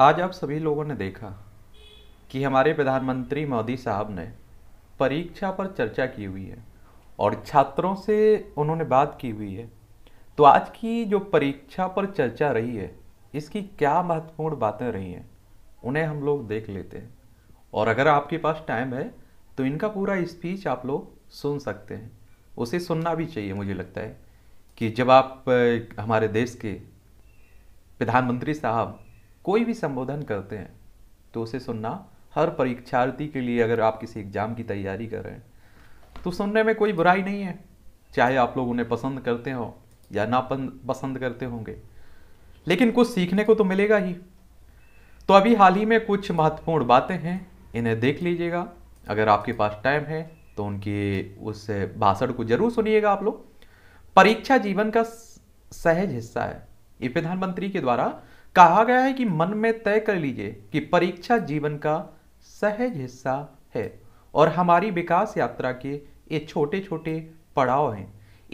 आज आप सभी लोगों ने देखा कि हमारे प्रधानमंत्री मोदी साहब ने परीक्षा पर चर्चा की हुई है और छात्रों से उन्होंने बात की हुई है तो आज की जो परीक्षा पर चर्चा रही है इसकी क्या महत्वपूर्ण बातें रही हैं उन्हें हम लोग देख लेते हैं और अगर आपके पास टाइम है तो इनका पूरा स्पीच आप लोग सुन सकते हैं उसे सुनना भी चाहिए मुझे लगता है कि जब आप हमारे देश के प्रधानमंत्री साहब कोई भी संबोधन करते हैं तो उसे सुनना हर परीक्षार्थी के लिए अगर आप किसी एग्ज़ाम की तैयारी कर रहे हैं तो सुनने में कोई बुराई नहीं है चाहे आप लोग उन्हें पसंद करते हो या ना पसंद करते होंगे लेकिन कुछ सीखने को तो मिलेगा ही तो अभी हाल ही में कुछ महत्वपूर्ण बातें हैं इन्हें देख लीजिएगा अगर आपके पास टाइम है तो उनके उस भाषण को जरूर सुनिएगा आप लोग परीक्षा जीवन का सहज हिस्सा है ये प्रधानमंत्री के द्वारा कहा गया है कि मन में तय कर लीजिए कि परीक्षा जीवन का सहज हिस्सा है और हमारी विकास यात्रा के ये छोटे छोटे पड़ाव हैं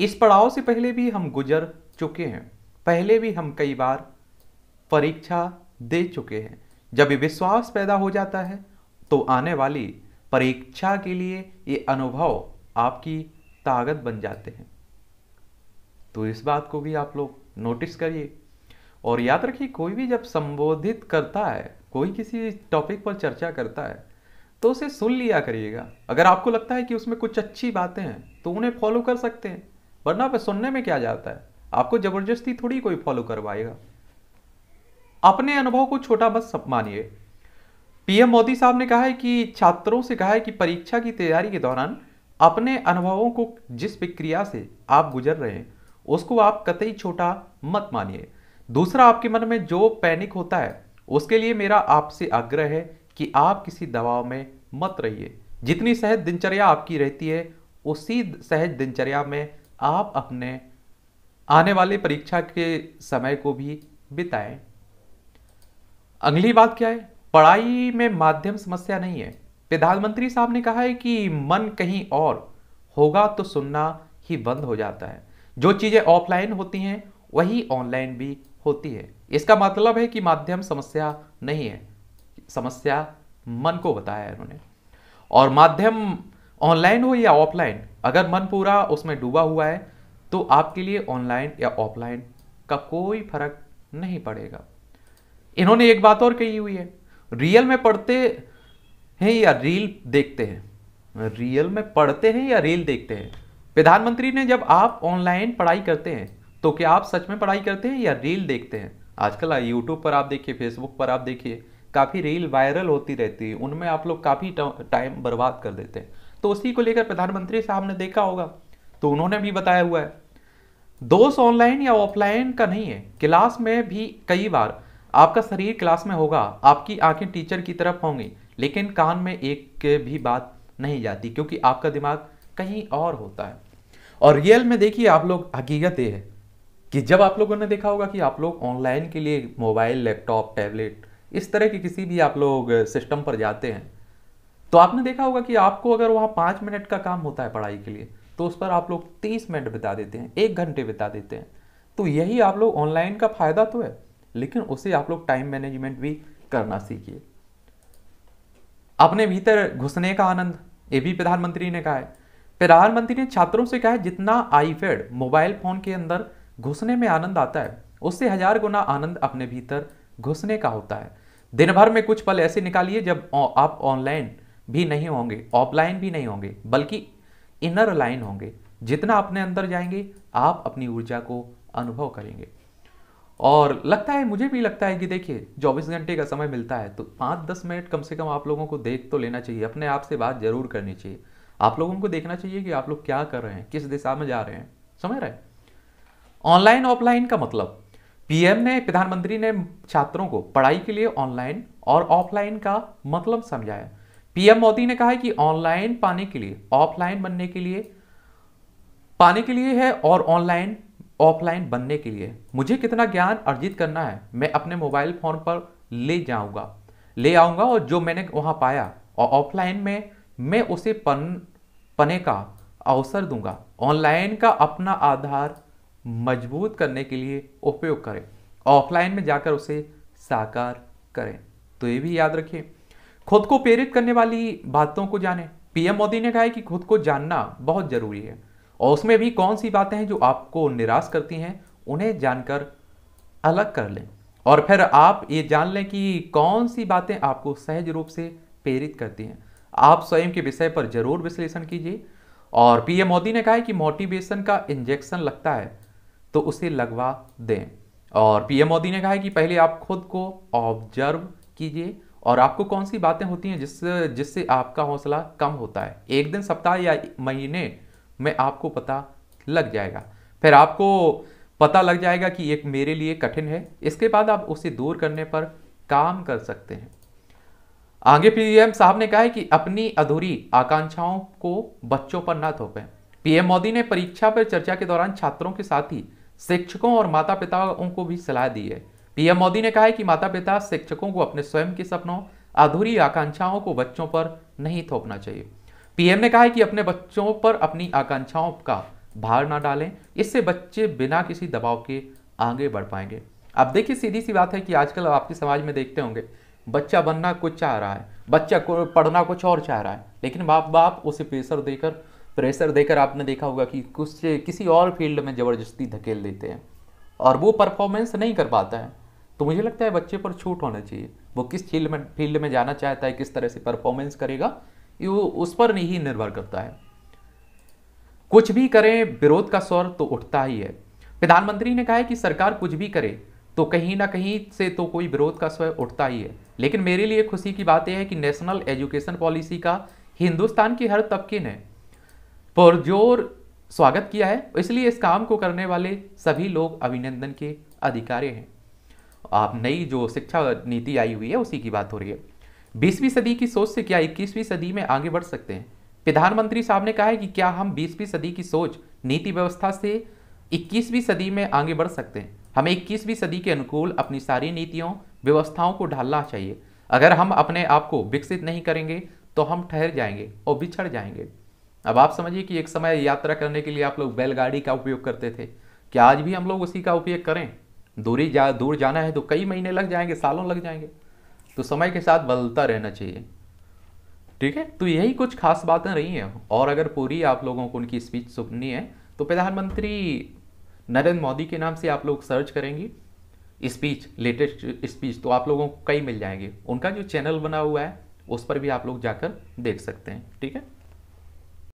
इस पड़ाव से पहले भी हम गुजर चुके हैं पहले भी हम कई बार परीक्षा दे चुके हैं जब ये विश्वास पैदा हो जाता है तो आने वाली परीक्षा के लिए ये अनुभव आपकी ताकत बन जाते हैं तो इस बात को भी आप लोग नोटिस करिए और याद रखिए कोई भी जब संबोधित करता है कोई किसी टॉपिक पर चर्चा करता है तो उसे सुन लिया करिएगा अगर आपको लगता है कि उसमें कुछ अच्छी बातें हैं तो उन्हें फॉलो कर सकते हैं वरना आप सुनने में क्या जाता है आपको जबरदस्ती थोड़ी कोई फॉलो करवाएगा अपने अनुभव को छोटा बस मानिए पीएम मोदी साहब ने कहा है कि छात्रों से कहा है कि परीक्षा की तैयारी के दौरान अपने अनुभवों को जिस प्रक्रिया से आप गुजर रहे हैं उसको आप कतई छोटा मत मानिए दूसरा आपके मन में जो पैनिक होता है उसके लिए मेरा आपसे आग्रह है कि आप किसी दबाव में मत रहिए जितनी सहज दिनचर्या आपकी रहती है उसी सहज दिनचर्या में आप अपने आने वाले परीक्षा के समय को भी बिताएं अगली बात क्या है पढ़ाई में माध्यम समस्या नहीं है प्रधानमंत्री साहब ने कहा है कि मन कहीं और होगा तो सुनना ही बंद हो जाता है जो चीज़ें ऑफलाइन होती हैं वही ऑनलाइन भी होती है इसका मतलब है कि माध्यम समस्या नहीं है समस्या मन को बताया है उन्होंने और माध्यम ऑनलाइन हो या ऑफलाइन अगर मन पूरा उसमें डूबा हुआ है तो आपके लिए ऑनलाइन या ऑफलाइन का कोई फर्क नहीं पड़ेगा इन्होंने एक बात और कही हुई है रियल में पढ़ते हैं या रील देखते हैं रियल में पढ़ते हैं या रील देखते हैं प्रधानमंत्री ने जब आप ऑनलाइन पढ़ाई करते हैं तो क्या आप सच में पढ़ाई करते हैं या रील देखते हैं आजकल यूट्यूब पर आप देखिए फेसबुक पर आप देखिए काफ़ी रील वायरल होती रहती है उनमें आप लोग काफ़ी टाइम बर्बाद कर देते हैं तो उसी को लेकर प्रधानमंत्री साहब ने देखा होगा तो उन्होंने भी बताया हुआ है दोष ऑनलाइन या ऑफलाइन का नहीं है क्लास में भी कई बार आपका शरीर क्लास में होगा आपकी आंखें टीचर की तरफ होंगी लेकिन कान में एक भी बात नहीं जाती क्योंकि आपका दिमाग कहीं और होता है और रियल में देखिए आप लोग हकीकत ये है कि जब आप लोगों ने देखा होगा कि आप लोग ऑनलाइन के लिए मोबाइल लैपटॉप टैबलेट इस तरह के किसी भी आप लोग सिस्टम पर जाते हैं तो आपने देखा होगा कि आपको अगर वहाँ पाँच मिनट का काम होता है पढ़ाई के लिए तो उस पर आप लोग तीस मिनट बिता देते हैं एक घंटे बिता देते हैं तो यही आप लोग ऑनलाइन का फ़ायदा तो है लेकिन उसे आप लोग टाइम मैनेजमेंट भी करना सीखिए अपने भीतर घुसने का आनंद ये भी प्रधानमंत्री ने कहा है प्रधानमंत्री ने छात्रों से कहा है जितना आईपैड मोबाइल फ़ोन के अंदर घुसने में आनंद आता है उससे हजार गुना आनंद अपने भीतर घुसने का होता है दिन भर में कुछ पल ऐसे निकालिए जब आप ऑनलाइन भी नहीं होंगे ऑफलाइन भी नहीं होंगे बल्कि इनर लाइन होंगे जितना अपने अंदर जाएंगे आप अपनी ऊर्जा को अनुभव करेंगे और लगता है मुझे भी लगता है कि देखिए चौबीस घंटे का समय मिलता है तो पाँच दस मिनट कम से कम आप लोगों को देख तो लेना चाहिए अपने आप से बात जरूर करनी चाहिए आप लोगों को देखना चाहिए कि आप लोग क्या कर रहे हैं किस दिशा में जा रहे हैं समझ रहे हैं ऑनलाइन ऑफलाइन का मतलब पीएम ने प्रधानमंत्री ने छात्रों को पढ़ाई के लिए ऑनलाइन और ऑफलाइन का मतलब समझाया पीएम मोदी ने कहा कि ऑनलाइन पाने के लिए ऑफलाइन बनने के लिए पाने के लिए है और ऑनलाइन ऑफलाइन बनने के लिए मुझे कितना ज्ञान अर्जित करना है मैं अपने मोबाइल फोन पर ले जाऊंगा ले आऊंगा और जो मैंने वहां पाया और ऑफलाइन में मैं उसे पन पने का अवसर दूंगा ऑनलाइन का अपना आधार मजबूत करने के लिए उपयोग करें ऑफलाइन में जाकर उसे साकार करें तो ये भी याद रखिए खुद को प्रेरित करने वाली बातों को जानें पीएम मोदी ने कहा है कि खुद को जानना बहुत जरूरी है और उसमें भी कौन सी बातें हैं जो आपको निराश करती हैं उन्हें जानकर अलग कर लें और फिर आप ये जान लें कि कौन सी बातें आपको सहज रूप से प्रेरित करती हैं आप स्वयं के विषय पर जरूर विश्लेषण कीजिए और पीएम मोदी ने कहा है कि मोटिवेशन का इंजेक्शन लगता है तो उसे लगवा दें और पीएम मोदी ने कहा है कि पहले आप खुद को ऑब्जर्व कीजिए और आपको कौन सी बातें होती हैं जिससे जिससे आपका हौसला कम होता है एक दिन सप्ताह या महीने में आपको पता लग जाएगा फिर आपको पता लग जाएगा कि एक मेरे लिए कठिन है इसके बाद आप उसे दूर करने पर काम कर सकते हैं आगे पीएम साहब ने कहा है कि अपनी अधूरी आकांक्षाओं को बच्चों पर ना थोपें पीएम मोदी ने परीक्षा पर चर्चा के दौरान छात्रों के साथ ही शिक्षकों और माता पिताओं को भी सलाह दी है पीएम मोदी ने कहा है कि माता पिता शिक्षकों को अपने स्वयं के सपनों अधूरी आकांक्षाओं को बच्चों पर नहीं थोपना चाहिए पीएम ने कहा है कि अपने बच्चों पर अपनी आकांक्षाओं का भार ना डालें इससे बच्चे बिना किसी दबाव के आगे बढ़ पाएंगे अब देखिए सीधी सी बात है कि आजकल आपके समाज में देखते होंगे बच्चा बनना कुछ चाह रहा है बच्चा को पढ़ना कुछ और चाह रहा है लेकिन बाप बाप उसे प्रेशर देकर प्रेशर देकर आपने देखा होगा कि कुछ किसी और फील्ड में ज़बरदस्ती धकेल देते हैं और वो परफॉर्मेंस नहीं कर पाता है तो मुझे लगता है बच्चे पर छूट होना चाहिए वो किस फील्ड में फील्ड में जाना चाहता है किस तरह से परफॉर्मेंस करेगा ये वो उस पर नहीं निर्भर करता है कुछ भी करें विरोध का स्वर तो उठता ही है प्रधानमंत्री ने कहा है कि सरकार कुछ भी करे तो कहीं ना कहीं से तो कोई विरोध का स्वर उठता ही है लेकिन मेरे लिए खुशी की बात यह है कि नेशनल एजुकेशन पॉलिसी का हिंदुस्तान के हर तबके ने पुरजोर स्वागत किया है इसलिए इस काम को करने वाले सभी लोग अभिनंदन के अधिकारी हैं आप नई जो शिक्षा नीति आई हुई है उसी की बात हो रही है बीसवीं सदी की सोच से क्या इक्कीसवीं सदी में आगे बढ़ सकते हैं प्रधानमंत्री साहब ने कहा है कि क्या हम बीसवीं सदी की सोच नीति व्यवस्था से इक्कीसवीं सदी में आगे बढ़ सकते हैं हमें इक्कीसवीं सदी के अनुकूल अपनी सारी नीतियों व्यवस्थाओं को ढालना चाहिए अगर हम अपने आप को विकसित नहीं करेंगे तो हम ठहर जाएंगे और बिछड़ जाएंगे अब आप समझिए कि एक समय यात्रा करने के लिए आप लोग बैलगाड़ी का उपयोग करते थे क्या आज भी हम लोग उसी का उपयोग करें दूरी जा दूर जाना है तो कई महीने लग जाएंगे सालों लग जाएंगे तो समय के साथ बदलता रहना चाहिए ठीक है तो यही कुछ खास बातें रही हैं और अगर पूरी आप लोगों को उनकी स्पीच सुननी है तो प्रधानमंत्री नरेंद्र मोदी के नाम से आप लोग सर्च करेंगी स्पीच लेटेस्ट स्पीच तो आप लोगों को कई मिल जाएंगे उनका जो चैनल बना हुआ है उस पर भी आप लोग जाकर देख सकते हैं ठीक है